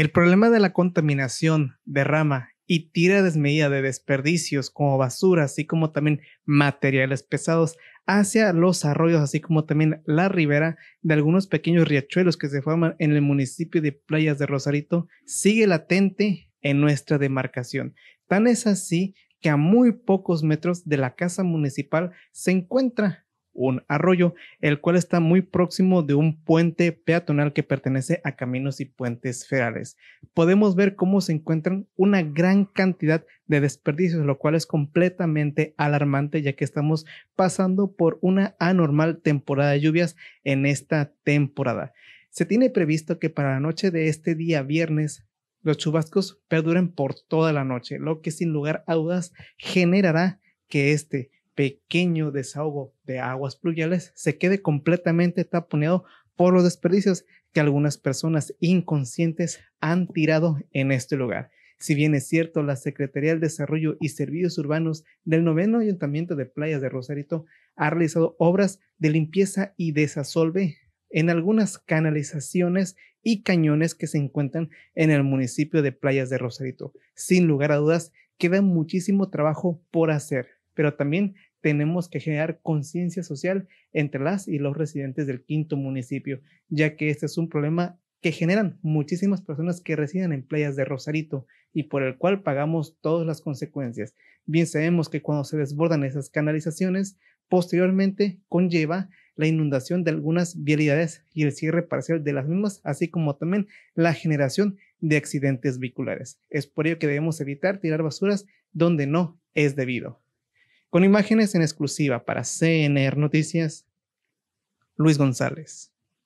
El problema de la contaminación, derrama y tira desmedida de desperdicios como basura, así como también materiales pesados hacia los arroyos, así como también la ribera de algunos pequeños riachuelos que se forman en el municipio de Playas de Rosarito, sigue latente en nuestra demarcación. Tan es así que a muy pocos metros de la casa municipal se encuentra un arroyo, el cual está muy próximo de un puente peatonal que pertenece a caminos y puentes ferales. Podemos ver cómo se encuentran una gran cantidad de desperdicios, lo cual es completamente alarmante ya que estamos pasando por una anormal temporada de lluvias en esta temporada. Se tiene previsto que para la noche de este día viernes los chubascos perduren por toda la noche, lo que sin lugar a dudas generará que este pequeño desahogo de aguas pluviales se quede completamente taponeado por los desperdicios que algunas personas inconscientes han tirado en este lugar. Si bien es cierto, la Secretaría del Desarrollo y Servicios Urbanos del noveno Ayuntamiento de Playas de Rosarito ha realizado obras de limpieza y desasolve en algunas canalizaciones y cañones que se encuentran en el municipio de Playas de Rosarito. Sin lugar a dudas, queda muchísimo trabajo por hacer, pero también tenemos que generar conciencia social entre las y los residentes del quinto municipio, ya que este es un problema que generan muchísimas personas que residen en playas de Rosarito y por el cual pagamos todas las consecuencias. Bien sabemos que cuando se desbordan esas canalizaciones, posteriormente conlleva la inundación de algunas vialidades y el cierre parcial de las mismas, así como también la generación de accidentes vehiculares. Es por ello que debemos evitar tirar basuras donde no es debido. Con imágenes en exclusiva para CNR Noticias, Luis González.